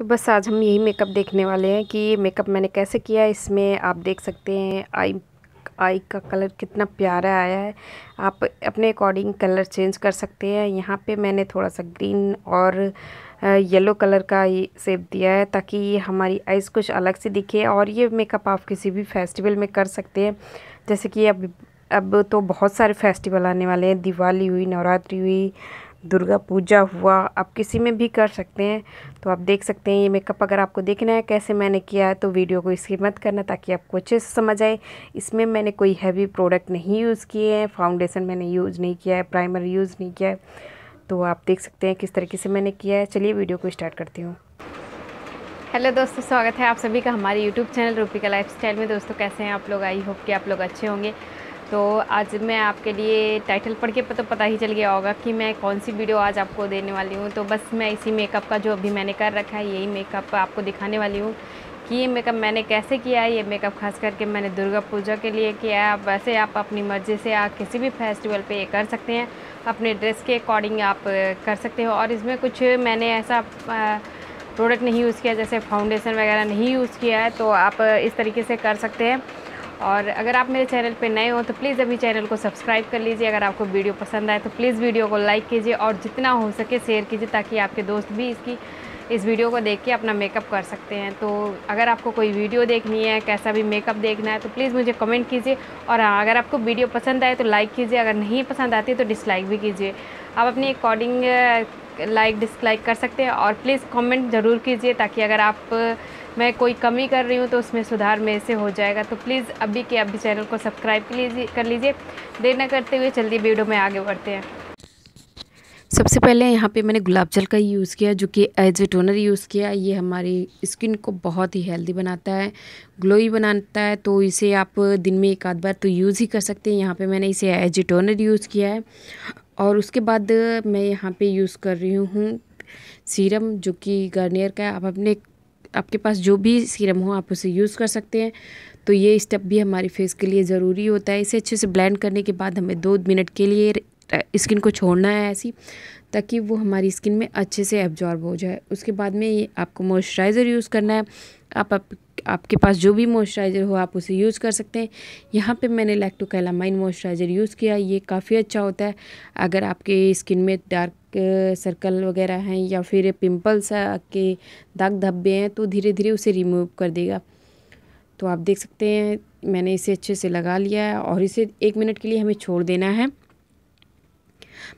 तो बस आज हम यही मेकअप देखने वाले हैं कि ये मेकअप मैंने कैसे किया है इसमें आप देख सकते हैं आई आई का कलर कितना प्यारा आया है आप अपने अकॉर्डिंग कलर चेंज कर सकते हैं यहाँ पे मैंने थोड़ा सा ग्रीन और येलो कलर का सेप दिया है ताकि ये हमारी आइज़ कुछ अलग से दिखे और ये मेकअप आप किसी भी फेस्टिवल में कर सकते हैं जैसे कि अब अब तो बहुत सारे फेस्टिवल आने वाले हैं दिवाली हुई नवरात्रि हुई दुर्गा पूजा हुआ आप किसी में भी कर सकते हैं तो आप देख सकते हैं ये मेकअप अगर आपको देखना है कैसे मैंने किया है तो वीडियो को इसकी मत करना ताकि आपको अच्छे से समझ आए इसमें मैंने कोई हैवी प्रोडक्ट नहीं यूज़ किए हैं फाउंडेशन मैंने यूज़ नहीं किया है प्राइमर यूज़ नहीं किया है तो आप देख सकते हैं किस तरीके से मैंने किया है चलिए वीडियो को स्टार्ट करती हूँ हेलो दोस्तों स्वागत है आप सभी का हमारे यूट्यूब चैनल का लाइफ में दोस्तों कैसे हैं आप लोग आई होप कि आप लोग अच्छे होंगे तो आज मैं आपके लिए टाइटल पढ़ के तो पता ही चल गया होगा कि मैं कौन सी वीडियो आज आपको देने वाली हूँ तो बस मैं इसी मेकअप का जो अभी मैंने कर रखा है यही मेकअप आपको दिखाने वाली हूँ कि ये मेकअप मैंने कैसे किया है ये मेकअप खास करके मैंने दुर्गा पूजा के लिए किया है वैसे आप अपनी मर्ज़ी से आप किसी भी फेस्टिवल पे ये कर सकते हैं अपने ड्रेस के अकॉर्डिंग आप कर सकते हो और इसमें कुछ मैंने ऐसा प्रोडक्ट नहीं यूज़ किया जैसे फाउंडेशन वगैरह नहीं यूज़ किया है तो आप इस तरीके से कर सकते हैं और अगर आप मेरे चैनल पे नए हो तो प्लीज़ अभी चैनल को सब्सक्राइब कर लीजिए अगर आपको वीडियो पसंद आए तो प्लीज़ वीडियो को लाइक कीजिए और जितना हो सके शेयर कीजिए ताकि आपके दोस्त भी इसकी इस वीडियो को देख के अपना मेकअप कर सकते हैं तो अगर आपको कोई वीडियो देखनी है कैसा भी मेकअप देखना है तो प्लीज़ मुझे कमेंट कीजिए और हाँ अगर आपको वीडियो पसंद आए तो लाइक कीजिए अगर नहीं पसंद आती तो डिसलाइक भी कीजिए आप अपने अकॉर्डिंग लाइक डिसलाइक कर सकते हैं और प्लीज़ कमेंट ज़रूर कीजिए ताकि अगर आप मैं कोई कमी कर रही हूँ तो उसमें सुधार में से हो जाएगा तो प्लीज़ अभी के अभी चैनल को सब्सक्राइब कर लीजिए देर न करते हुए जल्दी वीडियो में आगे बढ़ते हैं सबसे पहले यहाँ पे मैंने गुलाब जल का यूज़ किया जो कि एज ए टोनर यूज़ किया ये हमारी स्किन को बहुत ही हेल्दी बनाता है ग्लोई बनाता है तो इसे आप दिन में एक आध बार तो यूज़ ही कर सकते हैं यहाँ पे मैंने इसे एज ए टोनर यूज़ किया है और उसके बाद मैं यहाँ पे यूज़ कर रही हूँ सीरम जो कि गार्नियर का आप अपने आपके पास जो भी सीरम हो आप उसे यूज़ कर सकते हैं तो ये स्टेप भी हमारे फेस के लिए ज़रूरी होता है इसे अच्छे से ब्लेंड करने के बाद हमें दो मिनट के लिए स्किन को छोड़ना है ऐसी ताकि वो हमारी स्किन में अच्छे से एब्जॉर्ब हो जाए उसके बाद में ये आपको मॉइस्चराइज़र यूज़ करना है आप, आप आपके पास जो भी मॉइस्चराइज़र हो आप उसे यूज़ कर सकते हैं यहाँ पे मैंने लैक्टोकैलामाइन मॉइस्चराइज़र यूज़ किया ये काफ़ी अच्छा होता है अगर आपके स्किन में डार्क सर्कल वगैरह हैं या फिर पिंपल्स के दाग धब्बे हैं तो धीरे धीरे उसे रिमूव कर देगा तो आप देख सकते हैं मैंने इसे अच्छे से लगा लिया है और इसे एक मिनट के लिए हमें छोड़ देना है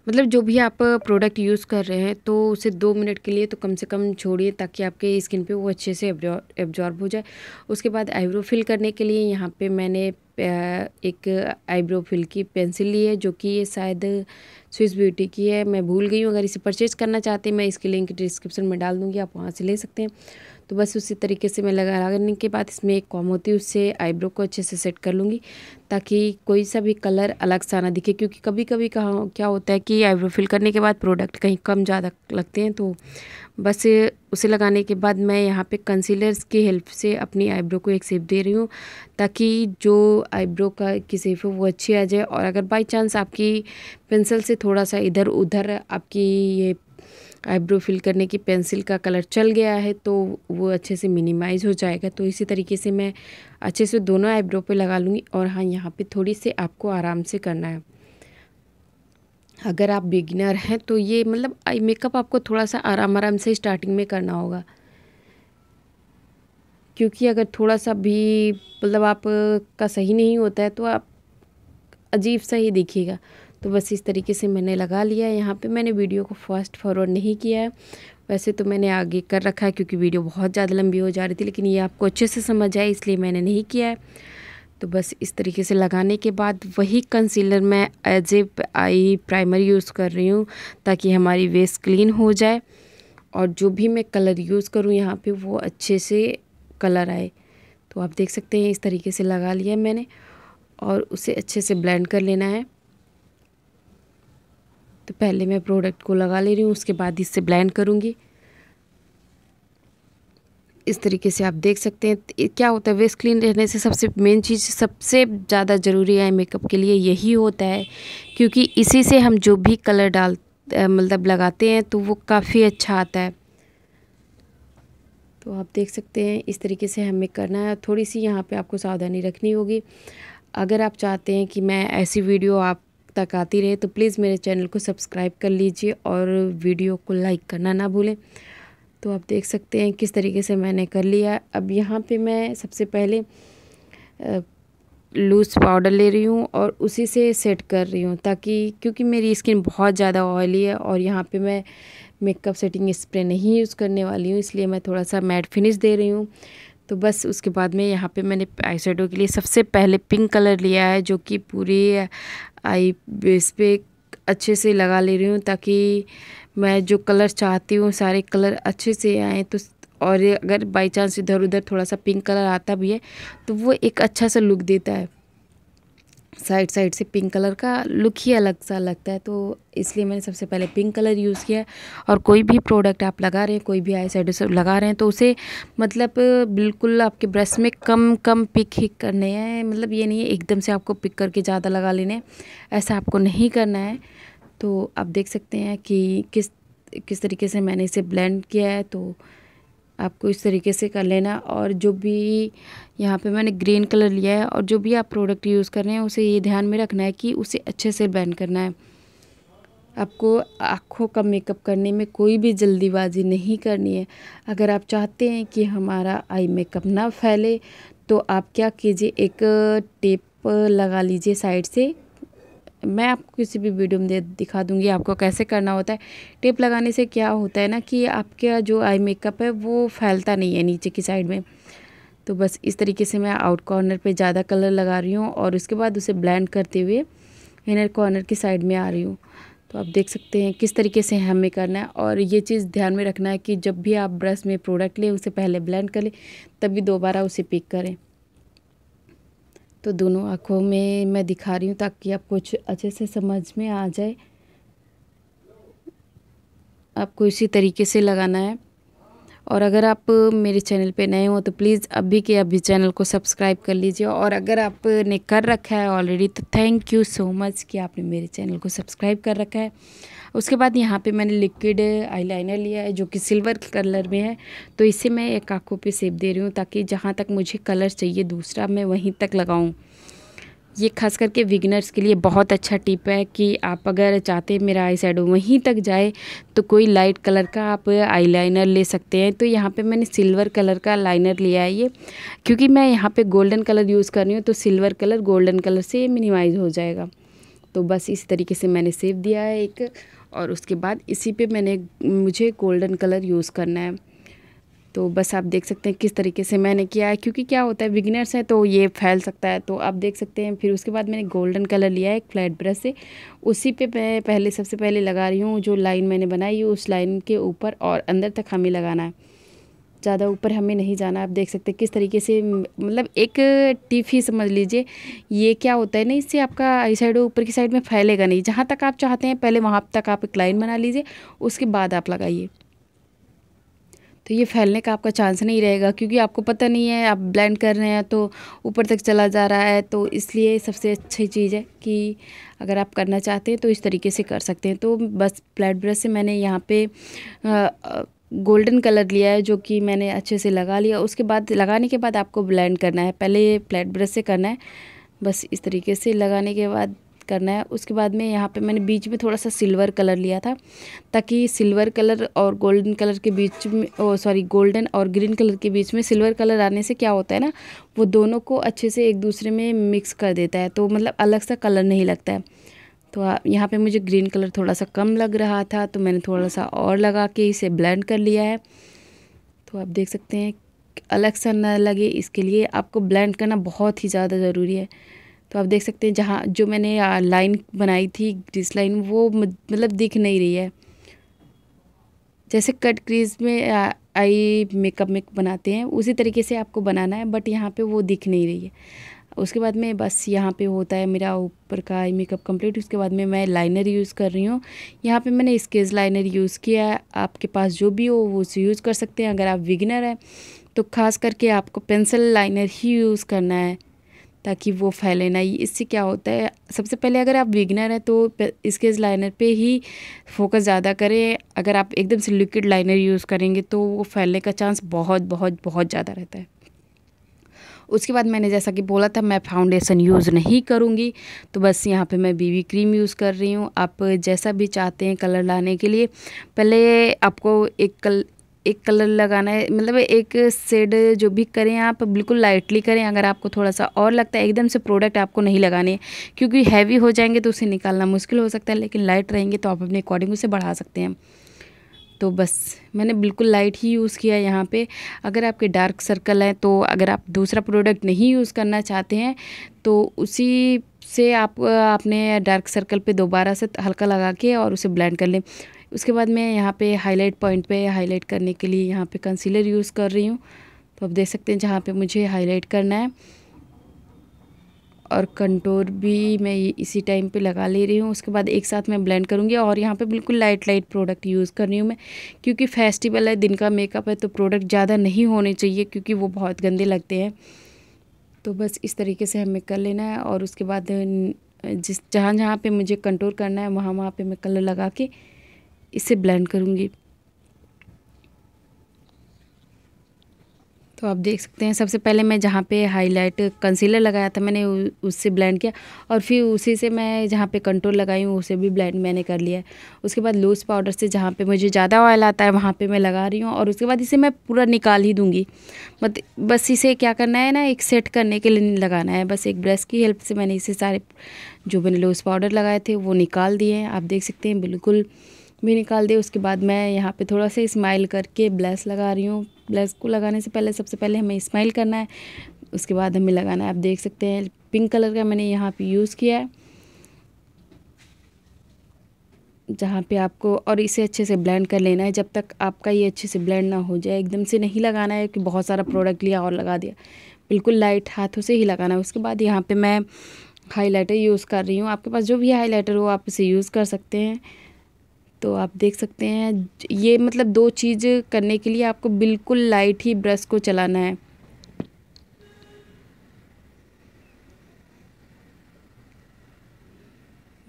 मतलब जो भी आप प्रोडक्ट यूज़ कर रहे हैं तो उसे दो मिनट के लिए तो कम से कम छोड़िए ताकि आपके स्किन पे वो अच्छे से एब्जॉर्ब हो जाए उसके बाद आईब्रो फिल करने के लिए यहाँ पे मैंने एक आईब्रो फिल की पेंसिल ली है जो कि ये शायद स्विस ब्यूटी की है मैं भूल गई हूँ अगर इसे परचेज़ करना चाहते हैं मैं इसकी लिंक डिस्क्रिप्शन में डाल दूँगी आप वहाँ से ले सकते हैं तो बस उसी तरीके से मैं लगा लगाने के बाद इसमें एक कॉम होती है उससे आईब्रो को अच्छे से सेट कर लूँगी ताकि कोई सा भी कलर अलग सा ना दिखे क्योंकि कभी कभी कहाँ क्या होता है कि आईब्रो फिल करने के बाद प्रोडक्ट कहीं कम ज़्यादा लगते हैं तो बस उसे लगाने के बाद मैं यहाँ पे कंसीलर्स की हेल्प से अपनी आईब्रो को एक सेप दे रही हूँ ताकि जो आईब्रो का की सेप है वो अच्छी आ जाए और अगर बाई चांस आपकी पेंसिल से थोड़ा सा इधर उधर आपकी ये आईब्रो फिल करने की पेंसिल का कलर चल गया है तो वो अच्छे से मिनिमाइज़ हो जाएगा तो इसी तरीके से मैं अच्छे से दोनों आईब्रो पे लगा लूँगी और हाँ यहाँ पे थोड़ी सी आपको आराम से करना है अगर आप बिगिनर हैं तो ये मतलब आई मेकअप आपको थोड़ा सा आराम आराम से स्टार्टिंग में करना होगा क्योंकि अगर थोड़ा सा भी मतलब आप का सही नहीं होता है तो आप अजीब सा ही दिखेगा तो बस इस तरीके से मैंने लगा लिया है यहाँ पर मैंने वीडियो को फास्ट फॉरवर्ड नहीं किया है वैसे तो मैंने आगे कर रखा है क्योंकि वीडियो बहुत ज़्यादा लंबी हो जा रही थी लेकिन ये आपको अच्छे से समझ आए इसलिए मैंने नहीं किया है तो बस इस तरीके से लगाने के बाद वही कंसीलर मैं as a eye primer use कर रही हूँ ताकि हमारी वेस्ट क्लीन हो जाए और जो भी मैं कलर यूज़ करूँ यहाँ पे वो अच्छे से कलर आए तो आप देख सकते हैं इस तरीके से लगा लिया मैंने और उसे अच्छे से ब्लेंड कर लेना है तो पहले मैं प्रोडक्ट को लगा ले रही हूँ उसके बाद इससे ब्लेंड करूँगी इस तरीके से आप देख सकते हैं क्या होता है वेस्ट क्लीन रहने से सबसे मेन चीज़ सबसे ज़्यादा ज़रूरी है मेकअप के लिए यही होता है क्योंकि इसी से हम जो भी कलर डाल मतलब लगाते हैं तो वो काफ़ी अच्छा आता है तो आप देख सकते हैं इस तरीके से हमें करना है थोड़ी सी यहाँ पे आपको सावधानी रखनी होगी अगर आप चाहते हैं कि मैं ऐसी वीडियो आप तक आती रहे तो प्लीज़ मेरे चैनल को सब्सक्राइब कर लीजिए और वीडियो को लाइक करना ना भूलें तो आप देख सकते हैं किस तरीके से मैंने कर लिया अब यहाँ पे मैं सबसे पहले लूज़ पाउडर ले रही हूँ और उसी से सेट कर रही हूँ ताकि क्योंकि मेरी स्किन बहुत ज़्यादा ऑयली है और यहाँ पे मैं मेकअप सेटिंग स्प्रे नहीं यूज़ करने वाली हूँ इसलिए मैं थोड़ा सा मैट फिनिश दे रही हूँ तो बस उसके बाद में यहाँ पे मैंने आई के लिए सबसे पहले पिंक कलर लिया है जो कि पूरी आई बेस पे अच्छे से लगा ले रही हूँ ताकि मैं जो कलर चाहती हूँ सारे कलर अच्छे से आएँ तो और अगर बाई चांस इधर उधर थोड़ा सा पिंक कलर आता भी है तो वो एक अच्छा सा लुक देता है साइड साइड से पिंक कलर का लुक ही अलग सा लगता है तो इसलिए मैंने सबसे पहले पिंक कलर यूज़ किया और कोई भी प्रोडक्ट आप लगा रहे हैं कोई भी आई शेडो लगा रहे हैं तो उसे मतलब बिल्कुल आपके ब्रश में कम कम पिक ही करने हैं मतलब ये नहीं है एकदम से आपको पिक करके ज़्यादा लगा लेने ऐसा आपको नहीं करना है तो आप देख सकते हैं कि किस किस तरीके से मैंने इसे ब्लेंड किया है तो आपको इस तरीके से कर लेना और जो भी यहाँ पे मैंने ग्रीन कलर लिया है और जो भी आप प्रोडक्ट यूज़ कर रहे हैं उसे ये ध्यान में रखना है कि उसे अच्छे से बैंड करना है आपको आँखों का मेकअप करने में कोई भी जल्दीबाजी नहीं करनी है अगर आप चाहते हैं कि हमारा आई मेकअप ना फैले तो आप क्या कीजिए एक टेप लगा लीजिए साइड से मैं आपको किसी भी वीडियो में दे दिखा दूंगी आपको कैसे करना होता है टेप लगाने से क्या होता है ना कि आपका जो आई मेकअप है वो फैलता नहीं है नीचे की साइड में तो बस इस तरीके से मैं आउट कॉर्नर पे ज़्यादा कलर लगा रही हूँ और उसके बाद उसे ब्लेंड करते हुए इनर कॉर्नर की साइड में आ रही हूँ तो आप देख सकते हैं किस तरीके से हमें करना है और ये चीज़ ध्यान में रखना है कि जब भी आप ब्रश में प्रोडक्ट लें उसे पहले ब्लेंड कर लें तभी दोबारा उसे पिक करें तो दोनों आँखों में मैं दिखा रही हूँ ताकि आप कुछ अच्छे से समझ में आ जाए आपको इसी तरीके से लगाना है और अगर आप मेरे चैनल पे नए हो तो प्लीज़ अभी के अभी चैनल को सब्सक्राइब कर लीजिए और अगर आपने कर रखा है ऑलरेडी तो थैंक यू सो मच कि आपने मेरे चैनल को सब्सक्राइब कर रखा है उसके बाद यहाँ पे मैंने लिक्विड आईलाइनर लिया है जो कि सिल्वर कलर में है तो इसे मैं एक आँखों पे सेप दे रही हूँ ताकि जहाँ तक मुझे कलर चाहिए दूसरा मैं वहीं तक लगाऊँ ये खास करके विगनर्स के लिए बहुत अच्छा टिप है कि आप अगर चाहते हैं मेरा आई शेडो वहीं तक जाए तो कोई लाइट कलर का आप आईलाइनर ले सकते हैं तो यहाँ पे मैंने सिल्वर कलर का लाइनर लिया है ये क्योंकि मैं यहाँ पे गोल्डन कलर यूज़ कर रही हूँ तो सिल्वर कलर गोल्डन कलर से मिनिमाइज़ हो जाएगा तो बस इस तरीके से मैंने सेव दिया है एक और उसके बाद इसी पे मैंने मुझे गोल्डन कलर यूज़ करना है तो बस आप देख सकते हैं किस तरीके से मैंने किया है क्योंकि क्या होता है बिगिनर्स हैं तो ये फैल सकता है तो आप देख सकते हैं फिर उसके बाद मैंने गोल्डन कलर लिया है एक फ्लैट ब्रश से उसी पे मैं पहले सबसे पहले लगा रही हूँ जो लाइन मैंने बनाई है उस लाइन के ऊपर और अंदर तक हमें लगाना है ज़्यादा ऊपर हमें नहीं जाना आप देख सकते किस तरीके से मतलब एक टिप ही समझ लीजिए ये क्या होता है ना इससे आपका इस साइड ऊपर की साइड में फैलेगा नहीं जहाँ तक आप चाहते हैं पहले वहाँ तक आप एक लाइन बना लीजिए उसके बाद आप लगाइए तो ये फैलने का आपका चांस नहीं रहेगा क्योंकि आपको पता नहीं है आप ब्लेंड कर रहे हैं तो ऊपर तक चला जा रहा है तो इसलिए सबसे अच्छी चीज़ है कि अगर आप करना चाहते हैं तो इस तरीके से कर सकते हैं तो बस फ्लैट ब्रश से मैंने यहाँ पे आ, आ, गोल्डन कलर लिया है जो कि मैंने अच्छे से लगा लिया उसके बाद लगाने के बाद आपको ब्लेंड करना है पहले ये फ्लैट ब्रश से करना है बस इस तरीके से लगाने के बाद करना है उसके बाद में यहाँ पे मैंने बीच में थोड़ा सा सिल्वर कलर लिया था ताकि सिल्वर कलर और गोल्डन कलर के बीच में सॉरी गोल्डन और ग्रीन कलर के बीच में सिल्वर कलर आने से क्या होता है ना वो दोनों को अच्छे से एक दूसरे में मिक्स कर देता है तो मतलब अलग सा कलर नहीं लगता है तो यहाँ पे मुझे ग्रीन कलर थोड़ा सा कम लग रहा था तो मैंने थोड़ा सा और लगा के इसे ब्लेंड कर लिया है तो आप देख सकते हैं अलग सा न लगे इसके लिए आपको ब्लेंड करना बहुत ही ज़्यादा ज़रूरी है तो आप देख सकते हैं जहाँ जो मैंने लाइन बनाई थी ग्रीस लाइन वो मतलब दिख नहीं रही है जैसे कट क्रीज में आई मेकअप में बनाते हैं उसी तरीके से आपको बनाना है बट यहाँ पे वो दिख नहीं रही है उसके बाद में बस यहाँ पे होता है मेरा ऊपर का आई मेकअप कंप्लीट उसके बाद में मैं लाइनर यूज़ कर रही हूँ यहाँ पे मैंने स्केच लाइनर यूज़ किया है आपके पास जो भी हो वो उसे यूज़ कर सकते हैं अगर आप विगनर हैं तो ख़ास करके आपको पेंसिल लाइनर ही यूज़ करना है ताकि वो फैले ना इससे क्या होता है सबसे पहले अगर आप विगनर हैं तो स्केच लाइनर पे ही फोकस ज़्यादा करें अगर आप एकदम से लिक्विड लाइनर यूज़ करेंगे तो वो फैलने का चांस बहुत बहुत बहुत ज़्यादा रहता है उसके बाद मैंने जैसा कि बोला था मैं फाउंडेशन यूज़ नहीं करूँगी तो बस यहाँ पे मैं बीबी क्रीम यूज़ कर रही हूँ आप जैसा भी चाहते हैं कलर लाने के लिए पहले आपको एक कल एक कलर लगाना है मतलब एक सेड जो भी करें आप बिल्कुल लाइटली करें अगर आपको थोड़ा सा और लगता है एकदम से प्रोडक्ट आपको नहीं लगाने क्योंकि हैवी हो जाएंगे तो उसे निकालना मुश्किल हो सकता है लेकिन लाइट रहेंगे तो आप अपने अकॉर्डिंग उसे बढ़ा सकते हैं तो बस मैंने बिल्कुल लाइट ही यूज़ किया है यहाँ पे अगर आपके डार्क सर्कल हैं तो अगर आप दूसरा प्रोडक्ट नहीं यूज़ करना चाहते हैं तो उसी से आप आपने डार्क सर्कल पे दोबारा से हल्का लगा के और उसे ब्लेंड कर लें उसके बाद मैं यहाँ पे हाईलाइट पॉइंट पे हाईलाइट करने के लिए यहाँ पे कंसीलर यूज़ कर रही हूँ तो आप देख सकते हैं जहाँ पे मुझे हाईलाइट करना है और कंटोर भी मैं इसी टाइम पे लगा ले रही हूँ उसके बाद एक साथ मैं ब्लेंड करूँगी और यहाँ पे बिल्कुल लाइट लाइट प्रोडक्ट यूज़ कर रही हूँ मैं क्योंकि फेस्टिवल है दिन का मेकअप है तो प्रोडक्ट ज़्यादा नहीं होने चाहिए क्योंकि वो बहुत गंदे लगते हैं तो बस इस तरीके से हमें कर लेना है और उसके बाद जिस जहाँ जहाँ पर मुझे कंटोर करना है वहाँ वहाँ पर मैं कलर लगा के इसे ब्लेंड करूँगी तो आप देख सकते हैं सबसे पहले मैं जहाँ पे हाईलाइट कंसीलर लगाया था मैंने उससे ब्लेंड किया और फिर उसी से मैं जहाँ पे कंट्रोल लगाई हूँ उसे भी ब्लेंड मैंने कर लिया है उसके बाद लूज़ पाउडर से जहाँ पे मुझे ज़्यादा ऑयल आता है वहाँ पे मैं लगा रही हूँ और उसके बाद इसे मैं पूरा निकाल ही दूँगी मत बस इसे क्या करना है ना एक सेट करने के लिए लगाना है बस एक ब्रश की हेल्प से मैंने इसे सारे जो मैंने लूज़ पाउडर लगाए थे वो निकाल दिए हैं आप देख सकते हैं बिल्कुल भी निकाल दिए उसके बाद मैं यहाँ पर थोड़ा सा स्माइल करके ब्लश लगा रही हूँ ब्लाउज को लगाने से पहले सबसे पहले हमें स्माइल करना है उसके बाद हमें लगाना है आप देख सकते हैं पिंक कलर का मैंने यहाँ पे यूज़ किया है जहाँ पे आपको और इसे अच्छे से ब्लेंड कर लेना है जब तक आपका ये अच्छे से ब्लेंड ना हो जाए एकदम से नहीं लगाना है कि बहुत सारा प्रोडक्ट लिया और लगा दिया बिल्कुल लाइट हाथों से ही लगाना है उसके बाद यहाँ पर मैं हाईलाइटर यूज़ कर रही हूँ आपके पास जो भी हाईलाइटर हो आप इसे यूज़ कर सकते हैं तो आप देख सकते हैं ये मतलब दो चीज़ करने के लिए आपको बिल्कुल लाइट ही ब्रश को चलाना है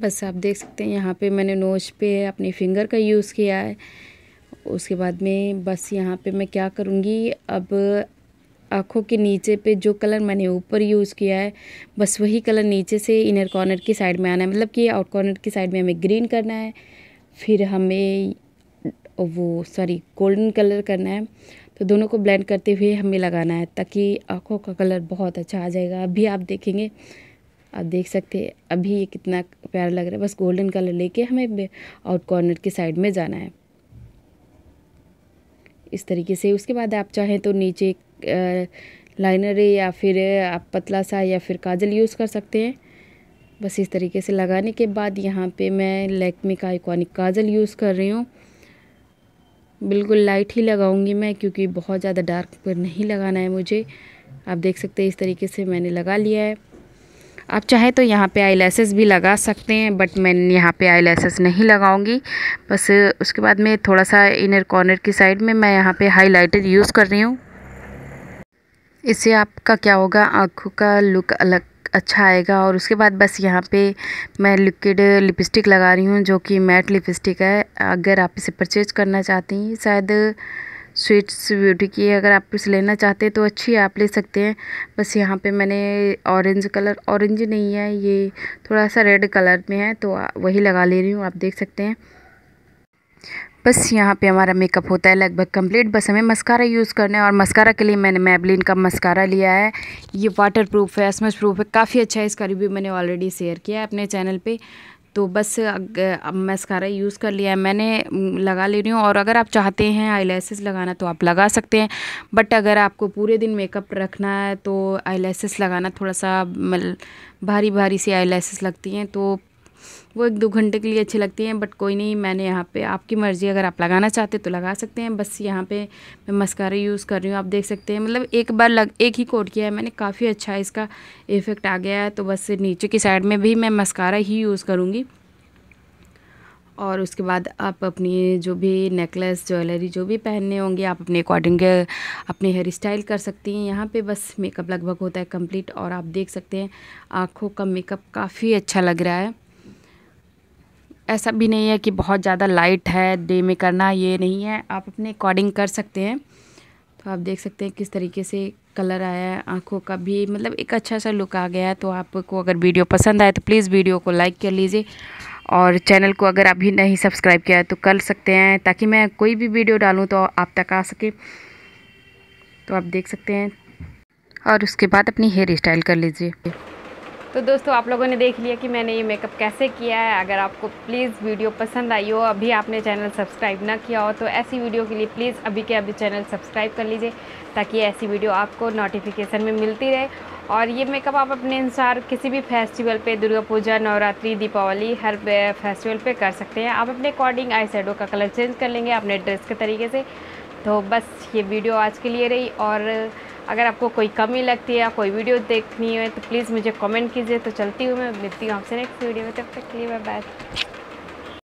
बस आप देख सकते हैं यहाँ पे मैंने नोज पे अपनी फिंगर का यूज़ किया है उसके बाद में बस यहाँ पे मैं क्या करूँगी अब आँखों के नीचे पे जो कलर मैंने ऊपर यूज़ किया है बस वही कलर नीचे से इनर कॉर्नर की साइड में आना है मतलब कि आउट कॉर्नर की साइड में हमें ग्रीन करना है फिर हमें वो सॉरी गोल्डन कलर करना है तो दोनों को ब्लेंड करते हुए हमें लगाना है ताकि आँखों का कलर बहुत अच्छा आ जाएगा अभी आप देखेंगे आप देख सकते हैं अभी ये कितना प्यारा लग रहा है बस गोल्डन कलर लेके हमें आउट कॉर्नर के साइड में जाना है इस तरीके से उसके बाद आप चाहें तो नीचे लाइनर या फिर आप पतला सा या फिर काजल यूज़ कर सकते हैं बस इस तरीके से लगाने के बाद यहाँ पे मैं लैकमे का आइकॉनिक काजल यूज़ कर रही हूँ बिल्कुल लाइट ही लगाऊंगी मैं क्योंकि बहुत ज़्यादा डार्क पर नहीं लगाना है मुझे आप देख सकते हैं इस तरीके से मैंने लगा लिया है आप चाहे तो यहाँ पे आई भी लगा सकते हैं बट मैं यहाँ पे आई नहीं लगाऊंगी बस उसके बाद में थोड़ा सा इनर कॉर्नर की साइड में मैं यहाँ पे हाइलाइटर यूज़ कर रही हूँ इससे आपका क्या होगा आँखों का लुक अलग अच्छा आएगा और उसके बाद बस यहाँ पे मैं लिक्विड लिपस्टिक लगा रही हूँ जो कि मैट लिपस्टिक है अगर आप इसे परचेज करना चाहते हैं शायद स्वीट्स ब्यूटी की अगर आप इसे लेना चाहते हैं तो अच्छी आप ले सकते हैं बस यहाँ पे मैंने ऑरेंज कलर ऑरेंज नहीं है ये थोड़ा सा रेड कलर में है तो वही लगा ले रही हूँ आप देख सकते हैं बस यहाँ पे हमारा मेकअप होता है लगभग कंप्लीट बस हमें मस्कारा यूज़ करना है और मस्कारा के लिए मैंने मैबलिन का मस्कारा लिया है ये वाटर प्रूफ है स्मच प्रूफ है काफ़ी अच्छा है इसका रिव्यू मैंने ऑलरेडी शेयर किया है अपने चैनल पे तो बस अब मस्कारा यूज़ कर लिया है मैंने लगा ले रही हूँ और अगर आप चाहते हैं आई लगाना तो आप लगा सकते हैं बट अगर आपको पूरे दिन मेकअप रखना है तो आई लगाना थोड़ा सा मतलब भारी भारी सी आई लगती हैं तो वो एक दो घंटे के लिए अच्छी लगती हैं बट कोई नहीं मैंने यहाँ पे आपकी मर्ज़ी अगर आप लगाना चाहते तो लगा सकते हैं बस यहाँ पे मैं मस्कारा यूज़ कर रही हूँ आप देख सकते हैं मतलब एक बार लग एक ही कोट किया है मैंने काफ़ी अच्छा इसका इफ़ेक्ट आ गया है तो बस नीचे की साइड में भी मैं मस्कारा ही यूज़ करूँगी और उसके बाद आप अपनी जो भी नेकलेस ज्वेलरी जो भी पहनने होंगे आप अपने अकॉर्डिंग अपने हेयर स्टाइल कर सकती हैं यहाँ पे बस मेकअप लगभग होता है कंप्लीट और आप देख सकते हैं आँखों का मेकअप काफ़ी अच्छा लग रहा है ऐसा भी नहीं है कि बहुत ज़्यादा लाइट है डे में करना ये नहीं है आप अपने अकॉर्डिंग कर सकते हैं तो आप देख सकते हैं किस तरीके से कलर आया है आँखों का भी मतलब एक अच्छा सा लुक आ गया है तो आपको अगर वीडियो पसंद आए तो प्लीज़ वीडियो को लाइक कर लीजिए और चैनल को अगर अभी नहीं सब्सक्राइब किया है तो कर सकते हैं ताकि मैं कोई भी वीडियो डालूँ तो आप तक आ सके तो आप देख सकते हैं और उसके बाद अपनी हेयर स्टाइल कर लीजिए तो दोस्तों आप लोगों ने देख लिया कि मैंने ये मेकअप कैसे किया है अगर आपको प्लीज़ वीडियो पसंद आई हो अभी आपने चैनल सब्सक्राइब ना किया हो तो ऐसी वीडियो के लिए प्लीज़ अभी के अभी चैनल सब्सक्राइब कर लीजिए ताकि ऐसी वीडियो आपको नोटिफिकेशन में मिलती रहे और ये मेकअप आप अपने अनुसार किसी भी फेस्टिवल पे दुर्गा पूजा नवरात्रि दीपावली हर फेस्टिवल पे कर सकते हैं आप अपने अकॉर्डिंग आई का कलर चेंज कर लेंगे अपने ड्रेस के तरीके से तो बस ये वीडियो आज के लिए रही और अगर आपको कोई कमी लगती है या कोई वीडियो देखनी है तो प्लीज़ मुझे कमेंट कीजिए तो चलती हूँ मैं मिलती हूँ आपसे नेक्स्ट वीडियो में तब तक के लिए बाय बाय